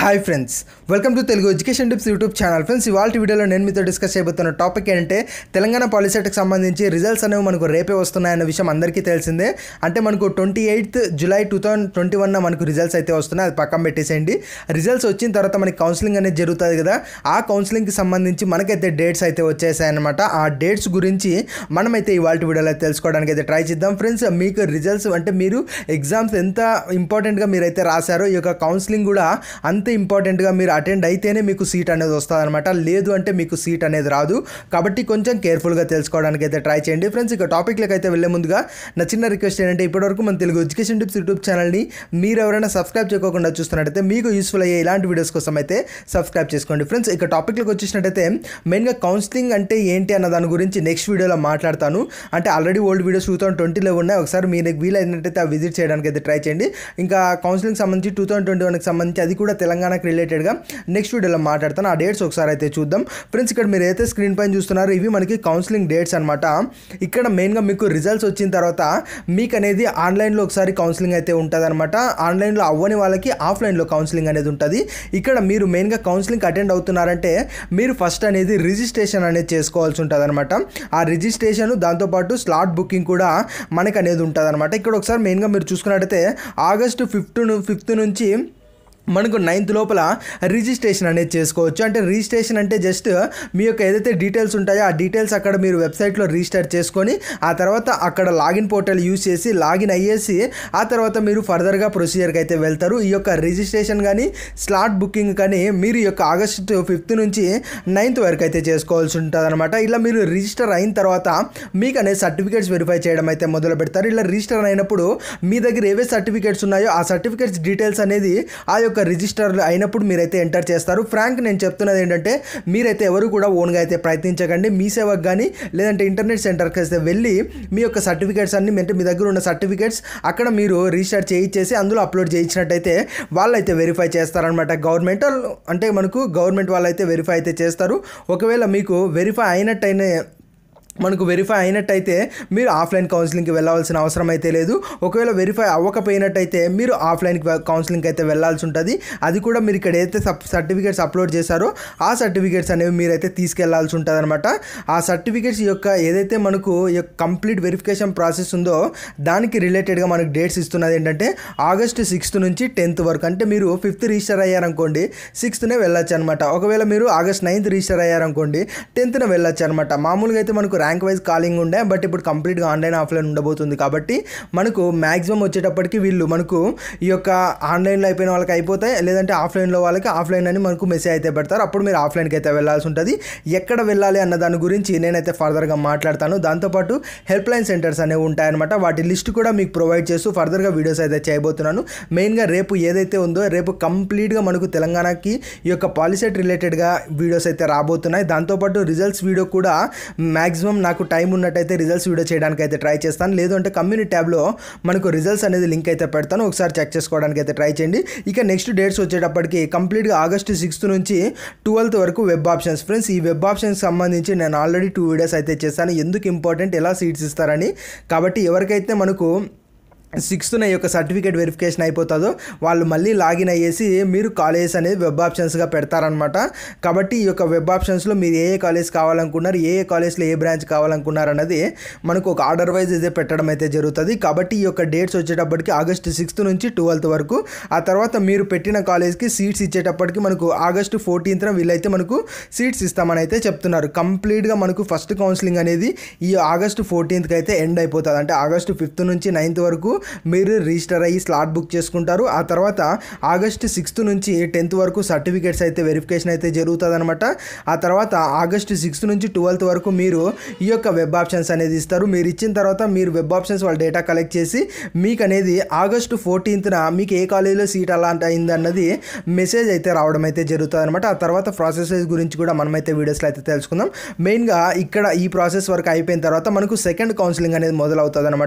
hi friends welcome to Telugu education tips YouTube channel friends ఇవాళ వీడియోలో నేను మీతో డిస్కస్ చేయబోతున్న టాపిక్ ఏంటంటే తెలంగాణ పాలిసెట్కి సంబంధించి రిజల్ట్స్ అనేవి మనకు రేపే వస్తున్నాయన్న విషయం అందరికీ తెలిసిందే అంటే మనకు twenty eighth July two thousand twenty వన్న మనకు రిజల్ట్స్ అయితే వస్తున్నాయి అది పక్కన పెట్టేసేయండి రిజల్ట్స్ వచ్చిన తర్వాత మనకి కౌన్సిలింగ్ అనేది జరుగుతుంది కదా ఆ కౌన్సిలింగ్కి సంబంధించి మనకైతే డేట్స్ అయితే వచ్చేసాయన్నమాట ఆ డేట్స్ గురించి మనమైతే ఇవాళ వీడియోలో తెలుసుకోవడానికి అయితే ట్రై చేద్దాం ఫ్రెండ్స్ మీకు రిజల్ట్స్ అంటే మీరు ఎగ్జామ్స్ ఎంత ఇంపార్టెంట్గా మీరైతే రాశారో ఈ యొక్క కౌన్సిలింగ్ కూడా అంత అంత ఇంపార్టెంట్గా మీరు అటెండ్ అయితేనే మీకు సీట్ అనేది అనమాట లేదు అంటే మీకు సీట్ అనేది రాదు కాబట్టి కొంచెం కేర్ఫుల్గా తెలుసుకోవడానికి అయితే ట్రై చేయండి ఫ్రెండ్స్ ఇక టాపిక్లకు అయితే వెళ్ళే ముందుగా నా చిన్న రిక్వెస్ట్ ఏంటంటే ఇప్పటివరకు మన తెలుగు ఎడ్యుకేషన్ టిప్స్ యూట్యూబ్ ఛానల్ని మీరు ఎవరైనా సబ్స్క్రైబ్ చేయకుండా చూస్తున్నట్టయితే మీకు యూస్ఫుల్ అయ్యే ఇలాంటి వీడియోస్ కోసం అయితే సబ్స్క్రైబ్ చేసుకోండి ఫ్రెండ్స్ ఇక టాపిక్లకు వచ్చినట్టయితే మెయిన్గా కౌన్సిలింగ్ అంటే ఏంటి అన్న దాని గురించి నెక్స్ట్ వీడియోలో మాట్లాడతాను అంటే already old videos two thousand ట్వంటీలో ఉన్నాయి ఒకసారి మీరు వీలైనట్టయితే ఆ విజిట్ చేయడానికి అయితే ట్రై చేయండి ఇంకా కౌన్సిలింగ్ సంబంధించి టూ థౌసండ్ ట్వంటీ వన్కి సంబంధించి అది కూడా తెలంగాణ తెలంగాణకి రిలేటెడ్గా నెక్స్ట్ వీడియోలో మాట్లాడతాను ఆ డేట్స్ ఒకసారి అయితే చూద్దాం ఫ్రెండ్స్ ఇక్కడ మీరు అయితే స్క్రీన్ పైన చూస్తున్నారో ఇవి మనకి కౌన్సిలింగ్ డేట్స్ అనమాట ఇక్కడ మెయిన్గా మీకు రిజల్ట్స్ వచ్చిన తర్వాత మీకు అనేది ఆన్లైన్లో ఒకసారి కౌన్సిలింగ్ అయితే ఉంటుంది అనమాట ఆన్లైన్లో అవ్వని వాళ్ళకి ఆఫ్లైన్లో కౌన్సిలింగ్ అనేది ఉంటుంది ఇక్కడ మీరు మెయిన్గా కౌన్సిలింగ్ అటెండ్ అవుతున్నారంటే మీరు ఫస్ట్ అనేది రిజిస్ట్రేషన్ అనేది చేసుకోవాల్సి ఉంటుంది అనమాట ఆ రిజిస్ట్రేషన్ దాంతోపాటు స్లాట్ బుకింగ్ కూడా మనకు అనేది ఉంటుంది అనమాట ఇక్కడ ఒకసారి మెయిన్గా మీరు చూసుకున్నట్టయితే ఆగస్టు ఫిఫ్త్ ఫిఫ్త్ నుంచి మనకు నైన్త్ లోపల రిజిస్ట్రేషన్ అనేది చేసుకోవచ్చు అంటే రిజిస్ట్రేషన్ అంటే జస్ట్ మీ యొక్క ఏదైతే డీటెయిల్స్ ఉంటాయో ఆ డీటెయిల్స్ అక్కడ మీరు వెబ్సైట్లో రిజిస్టర్ చేసుకొని ఆ తర్వాత అక్కడ లాగిన్ పోర్టల్ యూస్ చేసి లాగిన్ అయ్యేసి ఆ తర్వాత మీరు ఫర్దర్గా ప్రొసీజర్కి అయితే వెళ్తారు ఈ యొక్క రిజిస్ట్రేషన్ కానీ స్లాట్ బుకింగ్ కానీ మీరు ఈ యొక్క ఆగస్టు ఫిఫ్త్ నుంచి నైన్త్ వరకు అయితే చేసుకోవాల్సి ఉంటుంది అనమాట ఇలా మీరు రిజిస్టర్ అయిన తర్వాత మీకు అనేది సర్టిఫికేట్స్ వెరిఫై చేయడం అయితే మొదలు పెడతారు ఇలా రిజిస్టర్ అయినప్పుడు మీ దగ్గర ఏవే సర్టిఫికేట్స్ ఉన్నాయో ఆ సర్టిఫికేట్స్ డీటెయిల్స్ అనేది ఆ యొక్క యొక్క రిజిస్టర్ అయినప్పుడు మీరైతే ఎంటర్ చేస్తారు ఫ్రాంక్ నేను చెప్తున్నది ఏంటంటే మీరైతే ఎవరు కూడా ఓన్గా అయితే ప్రయత్నించకండి మీ సేవకు కానీ లేదంటే ఇంటర్నెట్ సెంటర్కి అయితే వెళ్ళి మీ యొక్క సర్టిఫికేట్స్ అన్ని అంటే మీ దగ్గర ఉన్న సర్టిఫికేట్స్ అక్కడ మీరు రిజిస్టర్ చేయించేసి అందులో అప్లోడ్ చేయించినట్టయితే వాళ్ళైతే వెరిఫై చేస్తారనమాట గవర్నమెంట్ అంటే మనకు గవర్నమెంట్ వాళ్ళు అయితే వెరిఫై అయితే చేస్తారు ఒకవేళ మీకు వెరిఫై అయినట్టయినా మనకు వెరిఫై అయినట్టయితే మీరు ఆఫ్లైన్ కౌన్సిలింగ్కి వెళ్ళాల్సిన అవసరం అయితే లేదు ఒకవేళ వెరిఫై అవ్వకపోయినట్టయితే మీరు ఆఫ్లైన్ కౌన్సిలింగ్కి అయితే వెళ్ళాల్సి ఉంటుంది అది కూడా మీరు ఇక్కడ ఏదైతే సర్టిఫికేట్స్ అప్లోడ్ చేశారో ఆ సర్టిఫికేట్స్ అనేవి మీరైతే తీసుకెళ్లాల్సి ఉంటుంది అనమాట ఆ సర్టిఫికేట్స్ యొక్క ఏదైతే మనకు కంప్లీట్ వెరిఫికేషన్ ప్రాసెస్ ఉందో దానికి రిలేటెడ్గా మనకు డేట్స్ ఇస్తున్నది ఏంటంటే ఆగస్ట్ సిక్స్త్ నుంచి టెన్త్ వరకు అంటే మీరు ఫిఫ్త్ రిజిస్టర్ అయ్యారనుకోండి సిక్స్త్నే వెళ్ళొచ్చు అనమాట ఒకవేళ మీరు ఆగస్ట్ నైన్త్ రిజిస్టర్ అయ్యారనుకోండి టెన్త్న వెళ్ళొచ్చు అనమాట మామూలుగా అయితే మనకు ర్యాంక్ వైజ్ కాలింగ్ ఉండే బట్ ఇప్పుడు కంప్లీట్గా ఆన్లైన్ ఆఫ్లైన్ ఉండబోతుంది కాబట్టి మనకు మ్యాక్సిమం వచ్చేటప్పటికి వీళ్ళు మనకు ఈ యొక్క ఆన్లైన్లో అయిపోయిన వాళ్ళకి అయిపోతాయి లేదంటే ఆఫ్లైన్లో వాళ్ళకి ఆఫ్లైన్ అని మనకు మెసేజ్ అయితే పెడతారు అప్పుడు మీరు ఆఫ్లైన్కి అయితే వెళ్ళాల్సి ఉంటుంది ఎక్కడ వెళ్ళాలి అన్న దాని గురించి నేనైతే ఫర్దర్గా మాట్లాడతాను దాంతోపాటు హెల్ప్ లైన్ సెంటర్స్ అనేవి ఉంటాయన్నమాట వాటి లిస్ట్ కూడా మీకు ప్రొవైడ్ చేస్తూ ఫర్దర్గా వీడియోస్ అయితే చేయబోతున్నాను మెయిన్గా రేపు ఏదైతే ఉందో రేపు కంప్లీట్గా మనకు తెలంగాణకి ఈ యొక్క పాలిసెట్ రిలేటెడ్గా వీడియోస్ అయితే రాబోతున్నాయి దాంతోపాటు రిజల్ట్స్ వీడియో కూడా మ్యాక్సిమం మ్యాక్సిమం నాకు టైం ఉన్నట్టయితే రిజల్ట్స్ వీడియో చేయడానికి అయితే ట్రై చేస్తాను లేదు అంటే కమ్యూనిటీ ట్యాబ్లో మనకు రిజల్ట్స్ అనేది లింక్ అయితే పెడతాను ఒకసారి చెక్ చేసుకోవడానికి అయితే ట్రై చేయండి ఇక నెక్స్ట్ డేట్స్ వచ్చేటప్పటికి కంప్లీట్గా ఆగస్ట్ సిక్స్త్ నుంచి ట్వెల్త్ వరకు వెబ్ ఆప్షన్స్ ఫ్రెండ్స్ ఈ వెబ్ ఆప్షన్స్ సంబంధించి నేను ఆల్రెడీ టూ వీడియోస్ అయితే చేస్తాను ఎందుకు ఇంపార్టెంట్ ఎలా సీట్స్ ఇస్తారని కాబట్టి ఎవరికైతే మనకు సిక్స్త్న యొక్క సర్టిఫికేట్ వెరిఫికేషన్ అయిపోతుందో వాళ్ళు మళ్ళీ లాగిన్ అయ్యేసి మీరు కాలేజెస్ అనేది వెబ్ ఆప్షన్స్గా పెడతారనమాట కాబట్టి ఈ యొక్క వెబ్ ఆప్షన్స్లో మీరు ఏ ఏ కాలేజ్ కావాలనుకున్నారు ఏ ఏ కాలేజ్లో ఏ బ్రాంచ్ కావాలనుకున్నారు అనేది మనకు ఒక ఆర్డర్ వైజ్ ఇదే పెట్టడం అయితే జరుగుతుంది కాబట్టి ఈ యొక్క డేట్స్ వచ్చేటప్పటికి ఆగస్టు సిక్స్త్ నుంచి ట్వెల్త్ వరకు ఆ తర్వాత మీరు పెట్టిన కాలేజ్కి సీట్స్ ఇచ్చేటప్పటికి మనకు ఆగస్టు ఫోర్టీన్త్న వీళ్ళైతే మనకు సీట్స్ ఇస్తామని అయితే చెప్తున్నారు కంప్లీట్గా మనకు ఫస్ట్ కౌన్సిలింగ్ అనేది ఈ ఆగస్టు ఫోర్టీన్త్కి అయితే ఎండ్ అయిపోతుంది అంటే ఆగస్టు ఫిఫ్త్ నుంచి నైన్త్ వరకు మీరు రిజిస్టర్ అయ్యి స్లాట్ బుక్ చేసుకుంటారు ఆ తర్వాత ఆగస్ట్ సిక్స్త్ నుంచి టెన్త్ వరకు సర్టిఫికేట్స్ అయితే వెరిఫికేషన్ అయితే జరుగుతుంది అనమాట ఆ తర్వాత ఆగస్ట్ సిక్స్త్ నుంచి ట్వెల్త్ వరకు మీరు ఈ యొక్క వెబ్ ఆప్షన్స్ అనేది ఇస్తారు మీరు ఇచ్చిన తర్వాత మీరు వెబ్ ఆప్షన్స్ వాళ్ళు డేటా కలెక్ట్ చేసి మీకు అనేది ఆగస్టు ఫోర్టీన్త్న మీకు ఏ కాలేజీలో సీట్ అలాంటి అయింది అన్నది మెసేజ్ అయితే రావడం అయితే జరుగుతుంది అనమాట ఆ తర్వాత ప్రాసెసెస్ గురించి కూడా మనమైతే వీడియోస్లో అయితే తెలుసుకుందాం మెయిన్గా ఇక్కడ ఈ ప్రాసెస్ వరకు అయిపోయిన తర్వాత మనకు సెకండ్ కౌన్సిలింగ్ అనేది మొదలవుతుంది అనమాట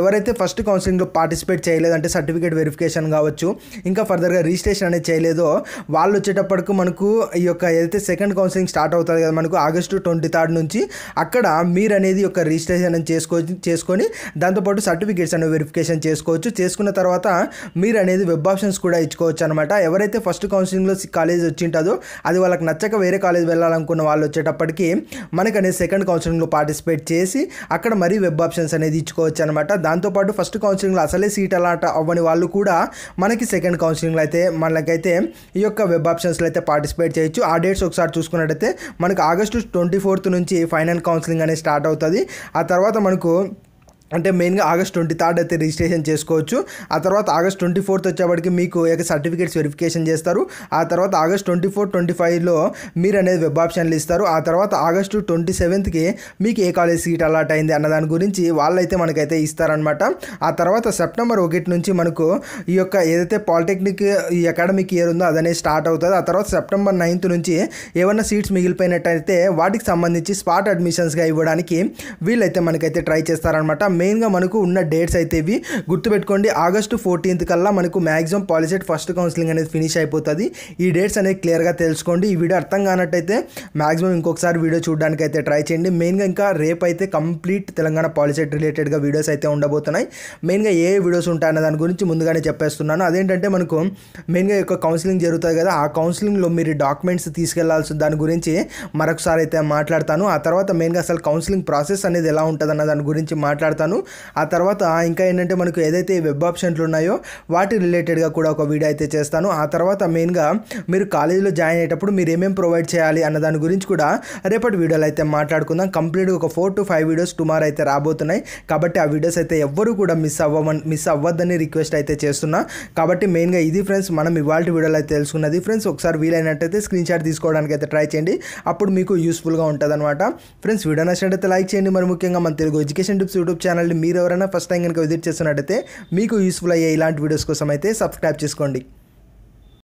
ఎవరైతే ఫస్ట్ కౌన్సిలింగ్ దీంట్లో పార్టిసిపేట్ చేయలేదంటే సర్టిఫికేట్ వెరిఫికేషన్ కావచ్చు ఇంకా ఫర్దర్గా రిజిస్ట్రేషన్ అనేది చేయలేదో వాళ్ళు వచ్చేటప్పటికి మనకు ఈ యొక్క ఏదైతే సెకండ్ కౌన్సిలింగ్ స్టార్ట్ అవుతుంది కదా మనకు ఆగస్టు ట్వంటీ థర్డ్ నుంచి అక్కడ మీరు అనేది యొక్క రిజిస్ట్రేషన్ చేసుకో చేసుకొని దాంతోపాటు సర్టిఫికేట్స్ అనేవి వెరిఫికేషన్ చేసుకోవచ్చు చేసుకున్న తర్వాత మీరు అనేది వెబ్ ఆప్షన్స్ కూడా ఇచ్చుకోవచ్చు అనమాట ఎవరైతే ఫస్ట్ కౌన్సిలింగ్లో కాలేజ్ వచ్చింటుందో అది వాళ్ళకి నచ్చక వేరే కాలేజ్ వెళ్ళాలనుకున్న వాళ్ళు వచ్చేటప్పటికి మనకు అనేది సెకండ్ కౌన్సిలింగ్లో పార్టిసిపేట్ చేసి అక్కడ మరీ వెబ్ ఆప్షన్స్ అనేది ఇచ్చుకోవచ్చు అనమాట దాంతోపాటు ఫస్ట్ కౌన్సిలింగ్ కౌన్సిలింగ్లో అసలే సీట్ అలాట్ అవ్వని వాళ్ళు కూడా మనకి సెకండ్ కౌన్సిలింగ్లో అయితే మనకైతే ఈ యొక్క వెబ్ ఆప్షన్స్లో అయితే పార్టిసిపేట్ చేయొచ్చు ఆ డేట్స్ ఒకసారి చూసుకున్నట్టయితే మనకు ఆగస్టు ట్వంటీ ఫోర్త్ నుంచి ఫైనల్ కౌన్సిలింగ్ అనేది స్టార్ట్ అవుతుంది ఆ తర్వాత మనకు అంటే మెయిన్గా ఆగస్ట్ ట్వంటీ థర్డ్ అయితే రిజిస్ట్రేషన్ చేసుకోవచ్చు ఆ తర్వాత ఆగస్ట్ ట్వంటీ ఫోర్త్ వచ్చేవాడికి మీకు సర్టిఫికేట్స్ వెరిఫికేషన్ చేస్తారు ఆ తర్వాత ఆగస్ట్ ట్వంటీ ఫోర్ ట్వంటీ ఫైవ్లో మీరు అనేది వెబ్ ఆప్షన్లు ఇస్తారు ఆ తర్వాత ఆగస్టు ట్వంటీ సెవెంత్కి మీకు ఏ కాలేజ్ సీట్ అలాట్ అయింది అన్న దాని గురించి వాళ్ళైతే మనకైతే ఇస్తారనమాట ఆ తర్వాత సెప్టెంబర్ ఒకటి నుంచి మనకు ఈ యొక్క ఏదైతే పాలిటెక్నిక్ ఈ అకాడమిక్ ఇయర్ ఉందో అదనే స్టార్ట్ అవుతుంది ఆ తర్వాత సెప్టెంబర్ నైన్త్ నుంచి ఏమన్నా సీట్స్ మిగిలిపోయినట్టయితే వాటికి సంబంధించి స్పాట్ అడ్మిషన్స్గా ఇవ్వడానికి వీళ్ళైతే మనకైతే ట్రై చేస్తారనమాట మెయిన్గా మనకు ఉన్న డేట్స్ అయితే ఇవి గుర్తుపెట్టుకోండి ఆగస్టు ఫోర్టీన్త్ కల్లా మనకు మ్యాక్సిమం పాలిసెట్ ఫస్ట్ కౌన్సిలింగ్ అనేది ఫినిష్ అయిపోతుంది ఈ డేట్స్ అనేది క్లియర్గా తెలుసుకోండి ఈ వీడియో అర్థం కానట్టయితే మ్యాక్సిమం ఇంకొకసారి వీడియో చూడడానికి అయితే ట్రై చేయండి మెయిన్గా ఇంకా రేపు అయితే కంప్లీట్ తెలంగాణ పాలిసెట్ రిలేటెడ్గా వీడియోస్ అయితే ఉండబోతున్నాయి మెయిన్గా ఏ వీడియోస్ ఉంటాయన్న దాని గురించి ముందుగానే చెప్పేస్తున్నాను అదేంటంటే మనకు మెయిన్గా యొక్క కౌన్సిలింగ్ జరుగుతుంది కదా ఆ కౌన్సిలింగ్లో మీరు డాక్యుమెంట్స్ తీసుకెళ్లాల్సిన దాని గురించి మరొకసారి అయితే మాట్లాడతాను ఆ తర్వాత మెయిన్గా అసలు కౌన్సిలింగ్ ప్రాసెస్ అనేది ఎలా ఉంటుంది అన్న దాని గురించి మాట్లాడతాను చెప్తాను ఆ తర్వాత ఇంకా ఏంటంటే మనకు ఏదైతే వెబ్ ఆప్షన్లు ఉన్నాయో వాటి రిలేటెడ్గా కూడా ఒక వీడియో అయితే చేస్తాను ఆ తర్వాత మెయిన్గా మీరు కాలేజీలో జాయిన్ అయ్యేటప్పుడు మీరు ఏమేమి ప్రొవైడ్ చేయాలి అన్న దాని గురించి కూడా రేపటి వీడియోలు అయితే మాట్లాడుకుందాం కంప్లీట్గా ఒక four to five videos tomorrow అయితే రాబోతున్నాయి కాబట్టి ఆ వీడియోస్ అయితే ఎవరు కూడా మిస్ అవ్వమని మిస్ అవ్వద్దని రిక్వెస్ట్ అయితే చేస్తున్నా కాబట్టి మెయిన్గా ఇది ఫ్రెండ్స్ మనం ఇవాళ వీడియోలో అయితే తెలుసుకున్నది ఫ్రెండ్స్ ఒకసారి వీలైనట్టయితే స్క్రీన్ షాట్ తీసుకోవడానికి అయితే ట్రై చేయండి అప్పుడు మీకు యూస్ఫుల్గా ఉంటుంది అనమాట ఫ్రెండ్స్ వీడియో నచ్చినట్టయితే లైక్ చేయండి మరి ముఖ్యంగా మన Telugu education tips YouTube channel ఛానల్ని మీరు ఎవరైనా ఫస్ట్ టైం కనుక విజిట్ చేస్తున్నట్టయితే మీకు యూస్ఫుల్ అయ్యే ఇలాంటి వీడియోస్ కోసం అయితే సబ్స్క్రైబ్ చేసుకోండి